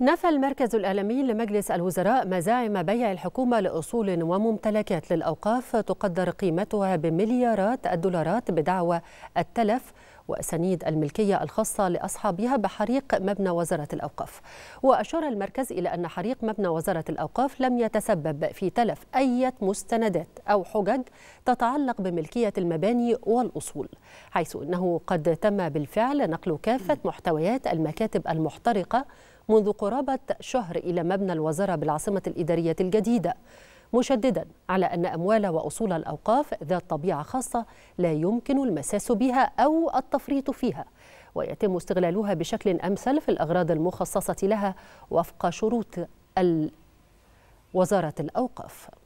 نفى المركز الإعلامي لمجلس الوزراء مزاعم بيع الحكومة لأصول وممتلكات للأوقاف تقدر قيمتها بمليارات الدولارات بدعوى التلف وأسانيد الملكية الخاصة لأصحابها بحريق مبنى وزارة الأوقاف وأشار المركز إلى أن حريق مبنى وزارة الأوقاف لم يتسبب في تلف أي مستندات أو حجج تتعلق بملكية المباني والأصول حيث أنه قد تم بالفعل نقل كافة محتويات المكاتب المحترقة منذ قرابة شهر إلى مبنى الوزارة بالعاصمة الإدارية الجديدة مشددا على أن أموال وأصول الأوقاف ذات طبيعة خاصة لا يمكن المساس بها أو التفريط فيها ويتم استغلالها بشكل أمثل في الأغراض المخصصة لها وفق شروط وزارة الأوقاف